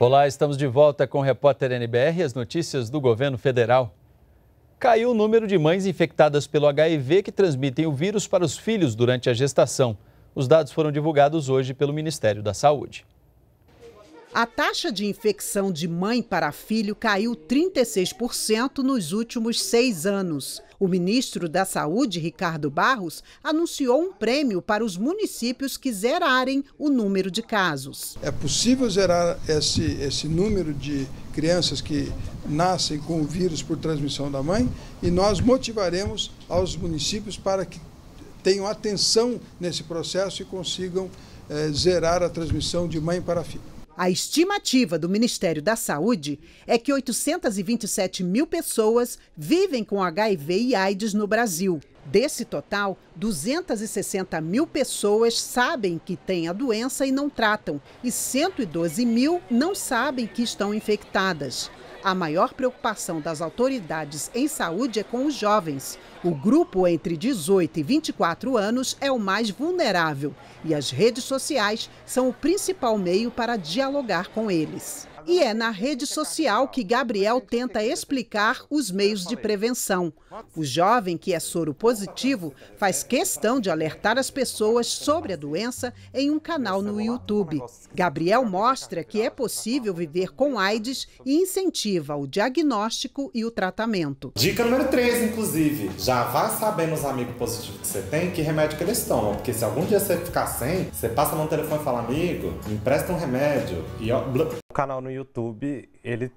Olá, estamos de volta com o repórter NBR e as notícias do governo federal. Caiu o número de mães infectadas pelo HIV que transmitem o vírus para os filhos durante a gestação. Os dados foram divulgados hoje pelo Ministério da Saúde. A taxa de infecção de mãe para filho caiu 36% nos últimos seis anos. O ministro da Saúde, Ricardo Barros, anunciou um prêmio para os municípios que zerarem o número de casos. É possível zerar esse, esse número de crianças que nascem com o vírus por transmissão da mãe e nós motivaremos aos municípios para que tenham atenção nesse processo e consigam é, zerar a transmissão de mãe para filho. A estimativa do Ministério da Saúde é que 827 mil pessoas vivem com HIV e AIDS no Brasil. Desse total, 260 mil pessoas sabem que têm a doença e não tratam, e 112 mil não sabem que estão infectadas. A maior preocupação das autoridades em saúde é com os jovens. O grupo entre 18 e 24 anos é o mais vulnerável e as redes sociais são o principal meio para dialogar com eles. E é na rede social que Gabriel tenta explicar os meios de prevenção. O jovem que é soro positivo faz questão de alertar as pessoas sobre a doença em um canal no YouTube. Gabriel mostra que é possível viver com AIDS e incentiva o diagnóstico e o tratamento. Dica número 3, inclusive. Já vá sabendo os amigos positivos que você tem que remédio que eles tomam. Porque se algum dia você ficar sem, você passa no telefone e fala, amigo, empresta um remédio. E ó, o canal no YouTube, ele,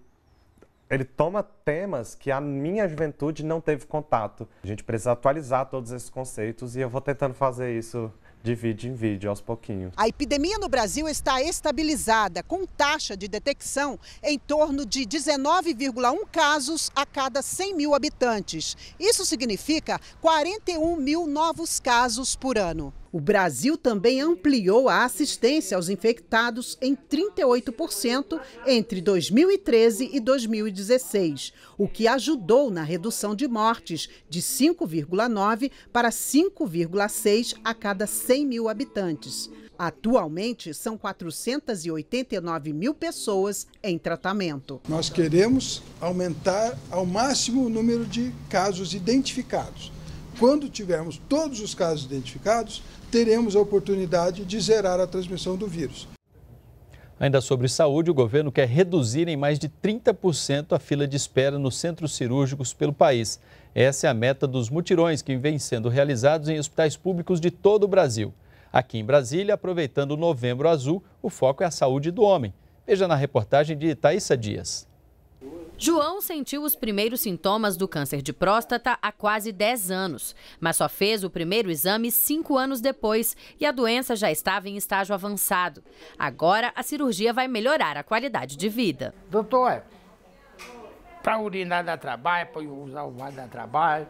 ele toma temas que a minha juventude não teve contato. A gente precisa atualizar todos esses conceitos e eu vou tentando fazer isso de vídeo em vídeo, aos pouquinhos. A epidemia no Brasil está estabilizada, com taxa de detecção em torno de 19,1 casos a cada 100 mil habitantes. Isso significa 41 mil novos casos por ano. O Brasil também ampliou a assistência aos infectados em 38% entre 2013 e 2016, o que ajudou na redução de mortes de 5,9 para 5,6 a cada 100 mil habitantes. Atualmente, são 489 mil pessoas em tratamento. Nós queremos aumentar ao máximo o número de casos identificados quando tivermos todos os casos identificados, teremos a oportunidade de zerar a transmissão do vírus. Ainda sobre saúde, o governo quer reduzir em mais de 30% a fila de espera nos centros cirúrgicos pelo país. Essa é a meta dos mutirões que vem sendo realizados em hospitais públicos de todo o Brasil. Aqui em Brasília, aproveitando o Novembro Azul, o foco é a saúde do homem. Veja na reportagem de Thaisa Dias. João sentiu os primeiros sintomas do câncer de próstata há quase 10 anos, mas só fez o primeiro exame cinco anos depois e a doença já estava em estágio avançado. Agora, a cirurgia vai melhorar a qualidade de vida. Doutor, é. para urinar dá trabalho, para usar o vaso dá trabalho.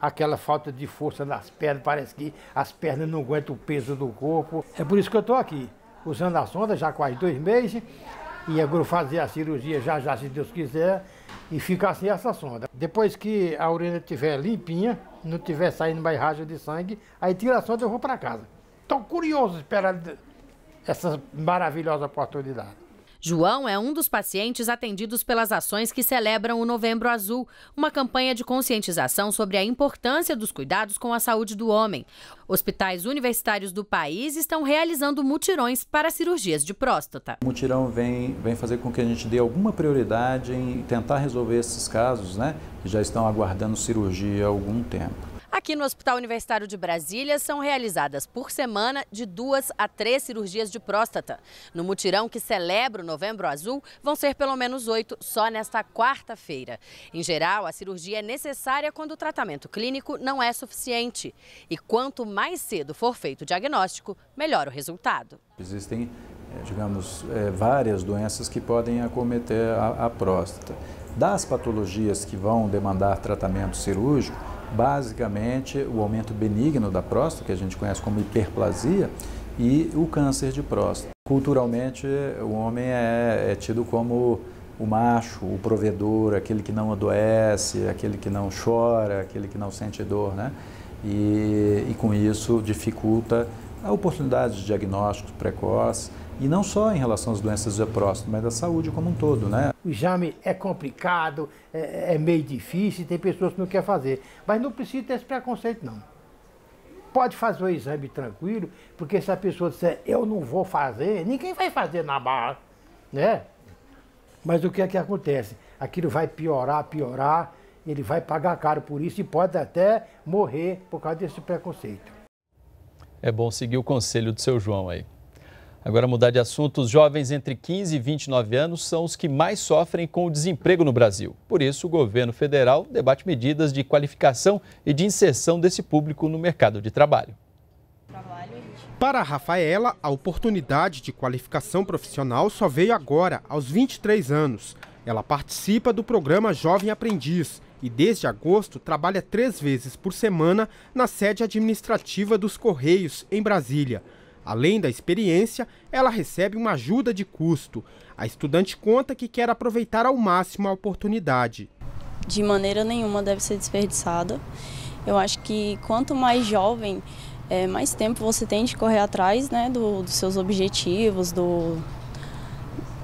Aquela falta de força nas pernas, parece que as pernas não aguentam o peso do corpo. É por isso que eu estou aqui, usando a sonda já há quase dois meses e fazer a cirurgia já já, se Deus quiser, e ficar sem assim essa sonda. Depois que a urina estiver limpinha, não tiver saindo mais raja de sangue, aí tira a sonda e eu vou para casa. Estou curioso esperar essa maravilhosa oportunidade. João é um dos pacientes atendidos pelas ações que celebram o Novembro Azul, uma campanha de conscientização sobre a importância dos cuidados com a saúde do homem. Hospitais universitários do país estão realizando mutirões para cirurgias de próstata. O mutirão vem, vem fazer com que a gente dê alguma prioridade em tentar resolver esses casos, né, que já estão aguardando cirurgia há algum tempo. Aqui no Hospital Universitário de Brasília são realizadas por semana de duas a três cirurgias de próstata. No mutirão que celebra o Novembro Azul, vão ser pelo menos oito só nesta quarta-feira. Em geral, a cirurgia é necessária quando o tratamento clínico não é suficiente. E quanto mais cedo for feito o diagnóstico, melhor o resultado. Existem, eh, digamos, eh, várias doenças que podem acometer a, próstata. Das patologias que vão demandar tratamento cirúrgico, basicamente o aumento benigno da próstata, que a gente conhece como hiperplasia, e o câncer de próstata. Culturalmente, o homem é, é tido como o macho, o provedor, aquele que não adoece, aquele que não chora, aquele que não sente dor, né? E, e com isso dificulta a oportunidade de diagnóstico precoce. E não só em relação às doenças do próstata, mas da saúde como um todo, né? O exame é complicado, é, é meio difícil, tem pessoas que não querem fazer. Mas não precisa ter esse preconceito, não. Pode fazer o exame tranquilo, porque se a pessoa disser eu não vou fazer, ninguém vai fazer na barra, né? Mas o que é que acontece? Aquilo vai piorar, piorar, ele vai pagar caro por isso e pode até morrer por causa desse preconceito. É bom seguir o conselho do seu João aí. Agora mudar de assunto, os jovens entre 15 e 29 anos são os que mais sofrem com o desemprego no Brasil. Por isso, o governo federal debate medidas de qualificação e de inserção desse público no mercado de trabalho. Para a Rafaela, a oportunidade de qualificação profissional só veio agora, aos 23 anos. Ela participa do programa Jovem Aprendiz e desde agosto trabalha três vezes por semana na sede administrativa dos Correios, em Brasília. Além da experiência, ela recebe uma ajuda de custo. A estudante conta que quer aproveitar ao máximo a oportunidade. De maneira nenhuma deve ser desperdiçada. Eu acho que quanto mais jovem, é, mais tempo você tem de correr atrás né, do, dos seus objetivos, do,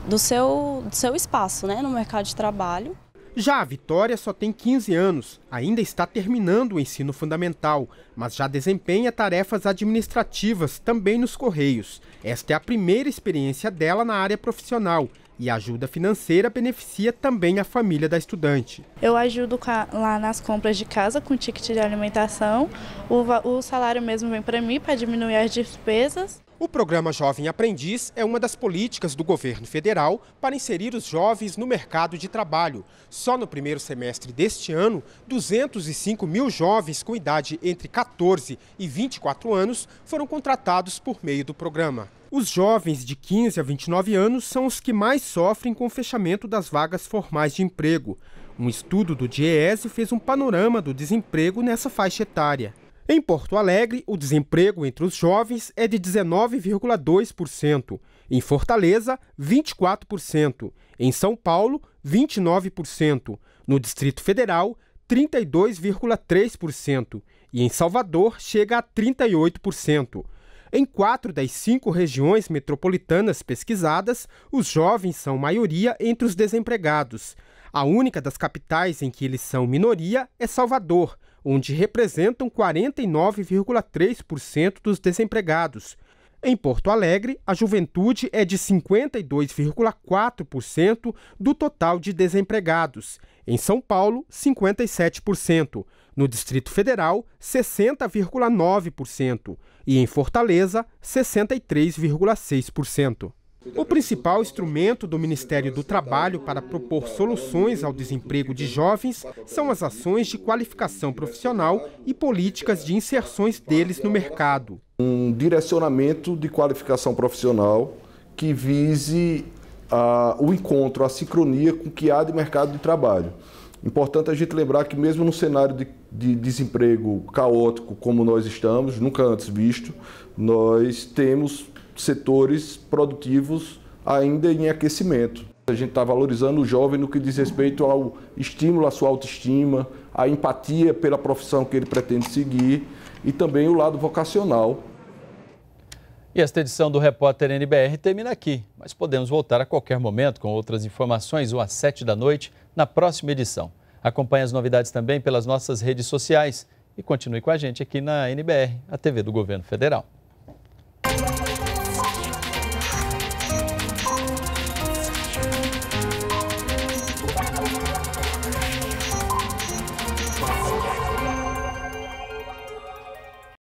do, seu, do seu espaço né, no mercado de trabalho. Já a Vitória só tem 15 anos, ainda está terminando o ensino fundamental, mas já desempenha tarefas administrativas também nos Correios. Esta é a primeira experiência dela na área profissional e a ajuda financeira beneficia também a família da estudante. Eu ajudo lá nas compras de casa com ticket de alimentação, o, o salário mesmo vem para mim para diminuir as despesas. O programa Jovem Aprendiz é uma das políticas do governo federal para inserir os jovens no mercado de trabalho. Só no primeiro semestre deste ano, 205 mil jovens com idade entre 14 e 24 anos foram contratados por meio do programa. Os jovens de 15 a 29 anos são os que mais sofrem com o fechamento das vagas formais de emprego. Um estudo do DIEESE fez um panorama do desemprego nessa faixa etária. Em Porto Alegre, o desemprego entre os jovens é de 19,2%, em Fortaleza, 24%, em São Paulo, 29%, no Distrito Federal, 32,3% e em Salvador chega a 38%. Em quatro das cinco regiões metropolitanas pesquisadas, os jovens são maioria entre os desempregados. A única das capitais em que eles são minoria é Salvador, onde representam 49,3% dos desempregados. Em Porto Alegre, a juventude é de 52,4% do total de desempregados. Em São Paulo, 57%. No Distrito Federal, 60,9%. E em Fortaleza, 63,6%. O principal instrumento do Ministério do Trabalho para propor soluções ao desemprego de jovens são as ações de qualificação profissional e políticas de inserções deles no mercado. Um direcionamento de qualificação profissional que vise a, o encontro, a sincronia com o que há de mercado de trabalho. Importante a gente lembrar que, mesmo no cenário de, de, desemprego caótico como nós estamos, nunca antes visto, nós temos setores produtivos ainda em aquecimento. A gente está valorizando o jovem no que diz respeito ao estímulo à sua autoestima, à empatia pela profissão que ele pretende seguir e também o lado vocacional. E esta edição do Repórter NBR termina aqui, mas podemos voltar a qualquer momento com outras informações ou às sete da noite na próxima edição. Acompanhe as novidades também pelas nossas redes sociais e continue com a gente aqui na NBR, a TV do Governo Federal.